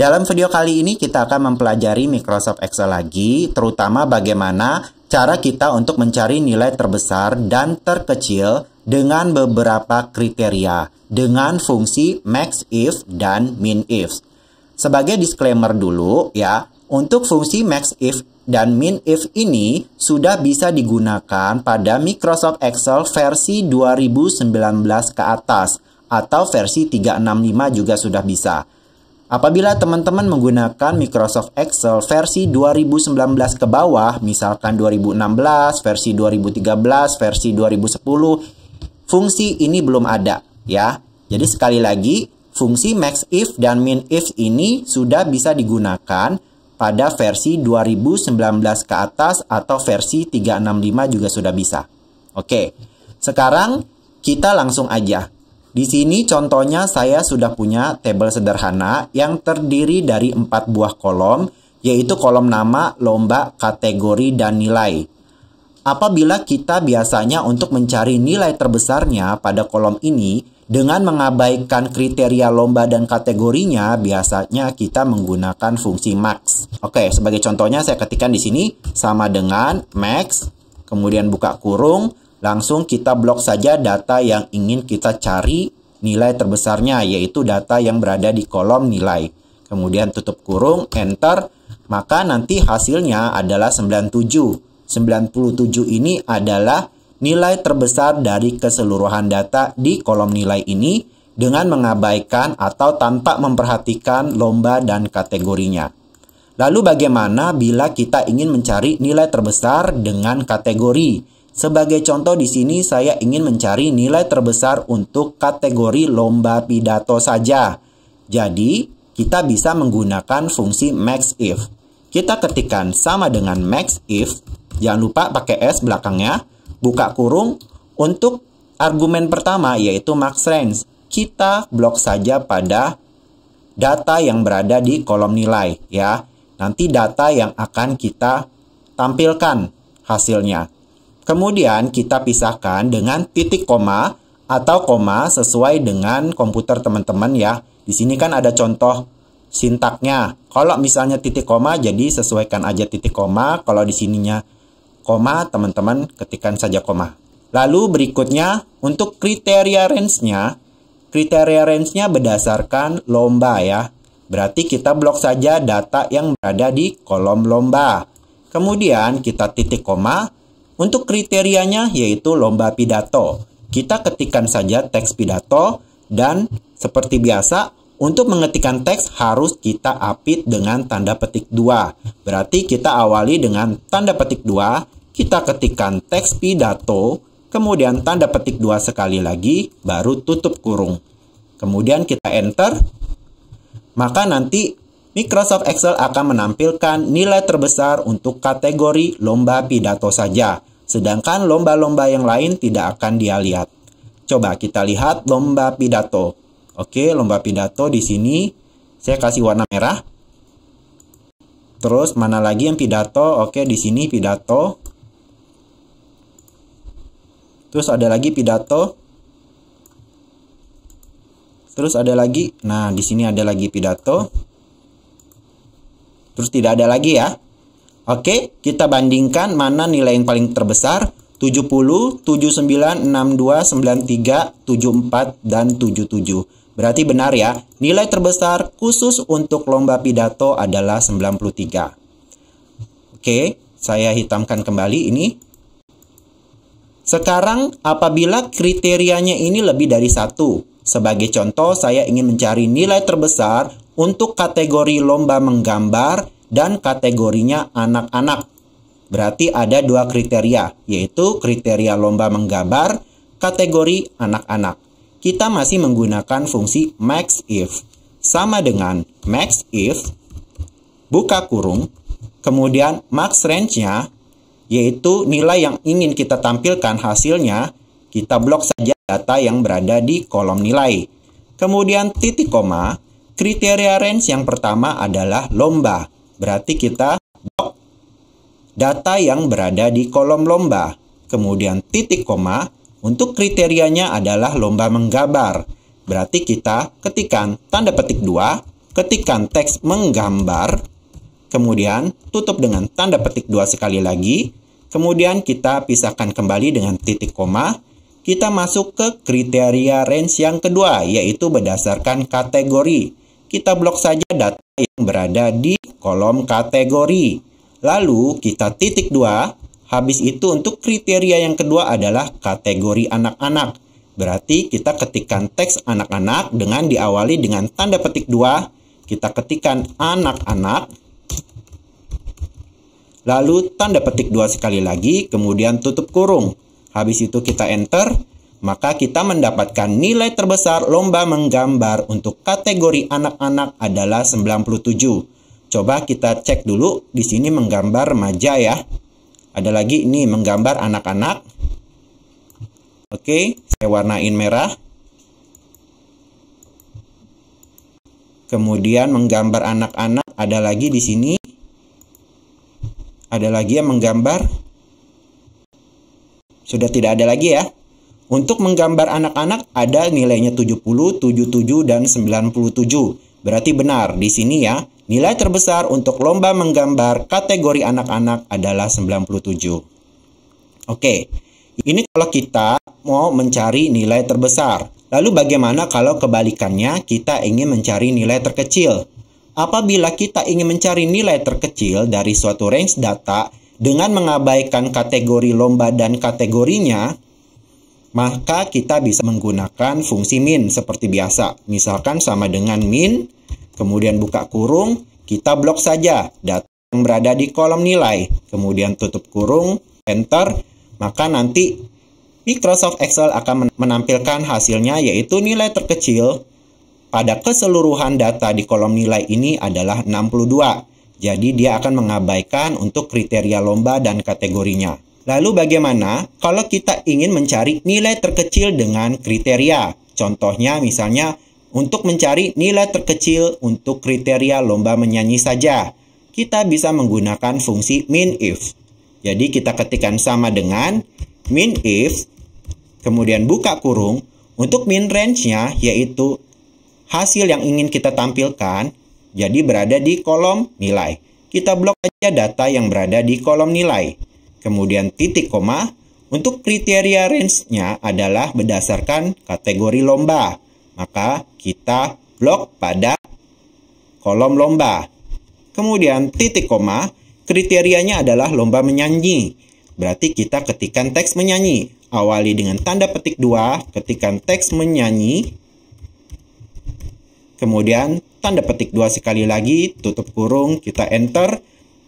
Dalam video kali ini kita akan mempelajari Microsoft Excel lagi, terutama bagaimana cara kita untuk mencari nilai terbesar dan terkecil dengan beberapa kriteria, dengan fungsi max if dan min if. Sebagai disclaimer dulu ya, untuk fungsi max if dan min if ini sudah bisa digunakan pada Microsoft Excel versi 2019 ke atas atau versi 365 juga sudah bisa. Apabila teman-teman menggunakan Microsoft Excel versi 2019 ke bawah, misalkan 2016, versi 2013, versi 2010, fungsi ini belum ada ya. Jadi sekali lagi, fungsi max if dan min if ini sudah bisa digunakan pada versi 2019 ke atas atau versi 365 juga sudah bisa. Oke. Sekarang kita langsung aja di sini contohnya saya sudah punya tabel sederhana yang terdiri dari empat buah kolom, yaitu kolom nama, lomba, kategori, dan nilai. Apabila kita biasanya untuk mencari nilai terbesarnya pada kolom ini, dengan mengabaikan kriteria lomba dan kategorinya, biasanya kita menggunakan fungsi max. Oke, sebagai contohnya saya ketikkan di sini sama dengan max, kemudian buka kurung, Langsung kita blok saja data yang ingin kita cari nilai terbesarnya yaitu data yang berada di kolom nilai. Kemudian tutup kurung, enter, maka nanti hasilnya adalah 97. 97 ini adalah nilai terbesar dari keseluruhan data di kolom nilai ini dengan mengabaikan atau tanpa memperhatikan lomba dan kategorinya. Lalu bagaimana bila kita ingin mencari nilai terbesar dengan kategori? Sebagai contoh di sini saya ingin mencari nilai terbesar untuk kategori lomba pidato saja. Jadi, kita bisa menggunakan fungsi max if. Kita ketikkan sama dengan max if, jangan lupa pakai s belakangnya, buka kurung untuk argumen pertama yaitu max range. Kita blok saja pada data yang berada di kolom nilai ya. Nanti data yang akan kita tampilkan hasilnya. Kemudian kita pisahkan dengan titik koma atau koma sesuai dengan komputer teman-teman ya. Di sini kan ada contoh sintaknya. Kalau misalnya titik koma jadi sesuaikan aja titik koma. Kalau di sininya koma teman-teman ketikkan saja koma. Lalu berikutnya untuk kriteria range-nya, kriteria range-nya berdasarkan lomba ya. Berarti kita blok saja data yang berada di kolom lomba. Kemudian kita titik koma, untuk kriterianya yaitu lomba pidato. Kita ketikkan saja teks pidato dan seperti biasa untuk mengetikkan teks harus kita apit dengan tanda petik 2. Berarti kita awali dengan tanda petik 2, kita ketikkan teks pidato, kemudian tanda petik 2 sekali lagi, baru tutup kurung. Kemudian kita enter, maka nanti Microsoft Excel akan menampilkan nilai terbesar untuk kategori lomba pidato saja, sedangkan lomba-lomba yang lain tidak akan dia lihat. Coba kita lihat lomba pidato. Oke, lomba pidato di sini saya kasih warna merah. Terus mana lagi yang pidato? Oke, di sini pidato. Terus ada lagi pidato. Terus ada lagi. Nah, di sini ada lagi pidato. Terus tidak ada lagi ya. Oke, kita bandingkan mana nilai yang paling terbesar. 70, 79, 62, 93, 74, dan 77. Berarti benar ya, nilai terbesar khusus untuk lomba pidato adalah 93. Oke, saya hitamkan kembali ini. Sekarang apabila kriterianya ini lebih dari satu, sebagai contoh, saya ingin mencari nilai terbesar untuk kategori lomba menggambar dan kategorinya anak-anak. Berarti ada dua kriteria, yaitu kriteria lomba menggambar, kategori anak-anak. Kita masih menggunakan fungsi max if. Sama dengan max if, buka kurung, kemudian max range-nya, yaitu nilai yang ingin kita tampilkan hasilnya, kita blok saja data yang berada di kolom nilai. Kemudian titik koma, kriteria range yang pertama adalah lomba, berarti kita blok data yang berada di kolom lomba. Kemudian titik koma, untuk kriterianya adalah lomba menggambar, berarti kita ketikan tanda petik dua, ketikan teks menggambar, kemudian tutup dengan tanda petik dua sekali lagi, kemudian kita pisahkan kembali dengan titik koma, kita masuk ke kriteria range yang kedua, yaitu berdasarkan kategori. Kita blok saja data yang berada di kolom kategori. Lalu kita titik dua, habis itu untuk kriteria yang kedua adalah kategori anak-anak. Berarti kita ketikkan teks anak-anak dengan diawali dengan tanda petik dua. Kita ketikkan anak-anak, lalu tanda petik dua sekali lagi, kemudian tutup kurung. Habis itu kita enter, maka kita mendapatkan nilai terbesar lomba menggambar untuk kategori anak-anak adalah 97. Coba kita cek dulu di sini menggambar remaja ya. Ada lagi ini menggambar anak-anak. Oke, saya warnain merah. Kemudian menggambar anak-anak ada lagi di sini. Ada lagi yang menggambar sudah tidak ada lagi ya. Untuk menggambar anak-anak ada nilainya 70, 77, dan 97. Berarti benar di sini ya. Nilai terbesar untuk lomba menggambar kategori anak-anak adalah 97. Oke, ini kalau kita mau mencari nilai terbesar. Lalu bagaimana kalau kebalikannya kita ingin mencari nilai terkecil? Apabila kita ingin mencari nilai terkecil dari suatu range data, dengan mengabaikan kategori lomba dan kategorinya, maka kita bisa menggunakan fungsi min seperti biasa. Misalkan sama dengan min, kemudian buka kurung, kita blok saja data yang berada di kolom nilai, kemudian tutup kurung, enter, maka nanti Microsoft Excel akan menampilkan hasilnya yaitu nilai terkecil pada keseluruhan data di kolom nilai ini adalah 62. Jadi dia akan mengabaikan untuk kriteria lomba dan kategorinya. Lalu bagaimana kalau kita ingin mencari nilai terkecil dengan kriteria? Contohnya misalnya untuk mencari nilai terkecil untuk kriteria lomba menyanyi saja, kita bisa menggunakan fungsi min if. Jadi kita ketikkan sama dengan min if, kemudian buka kurung, untuk min range-nya yaitu hasil yang ingin kita tampilkan, jadi berada di kolom nilai. Kita blok aja data yang berada di kolom nilai. Kemudian titik koma, untuk kriteria range-nya adalah berdasarkan kategori lomba. Maka kita blok pada kolom lomba. Kemudian titik koma, kriterianya adalah lomba menyanyi. Berarti kita ketikkan teks menyanyi. Awali dengan tanda petik 2, ketikan teks menyanyi. Kemudian tanda petik dua sekali lagi, tutup kurung, kita enter,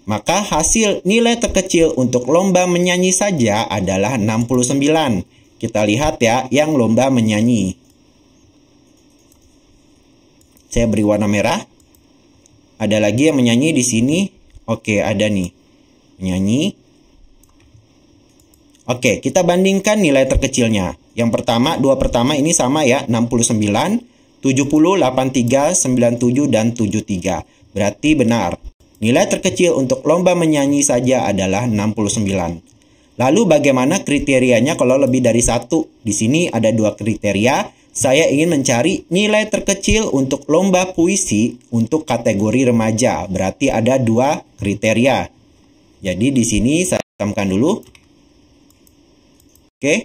maka hasil nilai terkecil untuk lomba menyanyi saja adalah 69. Kita lihat ya yang lomba menyanyi. Saya beri warna merah. Ada lagi yang menyanyi di sini. Oke, ada nih. Menyanyi. Oke, kita bandingkan nilai terkecilnya. Yang pertama, dua pertama ini sama ya, 69. 70, 83, 97, dan 73. Berarti benar. Nilai terkecil untuk lomba menyanyi saja adalah 69. Lalu bagaimana kriterianya kalau lebih dari satu? Di sini ada dua kriteria. Saya ingin mencari nilai terkecil untuk lomba puisi untuk kategori remaja. Berarti ada dua kriteria. Jadi di sini saya tambahkan dulu. Oke. Okay.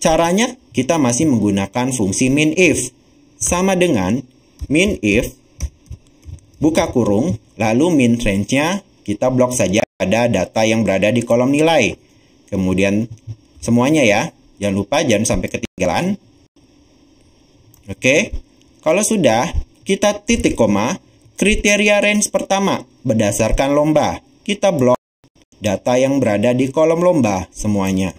Caranya kita masih menggunakan fungsi min if sama dengan min if buka kurung lalu min range-nya kita blok saja pada data yang berada di kolom nilai. Kemudian semuanya ya. Jangan lupa jangan sampai ketinggalan. Oke. Kalau sudah, kita titik koma kriteria range pertama berdasarkan lomba. Kita blok data yang berada di kolom lomba semuanya.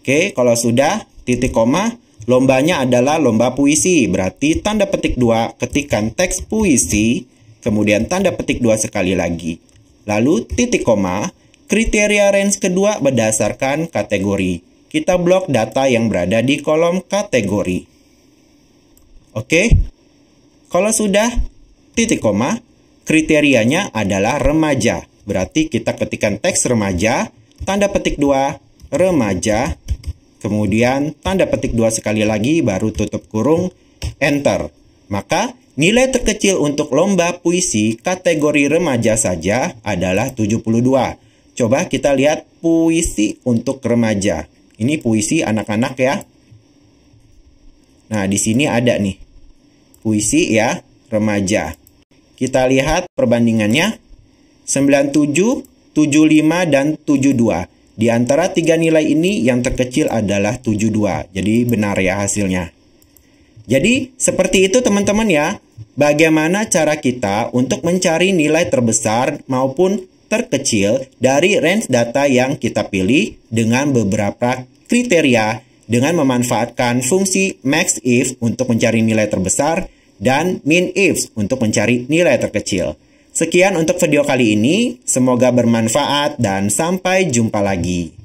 Oke, kalau sudah titik koma, lombanya adalah lomba puisi. Berarti tanda petik dua ketikan teks puisi, kemudian tanda petik dua sekali lagi. Lalu titik koma, kriteria range kedua berdasarkan kategori. Kita blok data yang berada di kolom kategori. Oke, kalau sudah titik koma, kriterianya adalah remaja. Berarti kita ketikan teks remaja, tanda petik dua remaja, Kemudian tanda petik dua sekali lagi baru tutup kurung enter. Maka nilai terkecil untuk lomba puisi kategori remaja saja adalah 72. Coba kita lihat puisi untuk remaja. Ini puisi anak-anak ya. Nah, di sini ada nih. Puisi ya, remaja. Kita lihat perbandingannya. 97, 75, dan 72. Di antara tiga nilai ini yang terkecil adalah 72. Jadi benar ya hasilnya. Jadi seperti itu teman-teman ya. Bagaimana cara kita untuk mencari nilai terbesar maupun terkecil dari range data yang kita pilih dengan beberapa kriteria dengan memanfaatkan fungsi max if untuk mencari nilai terbesar dan min if untuk mencari nilai terkecil. Sekian untuk video kali ini, semoga bermanfaat dan sampai jumpa lagi.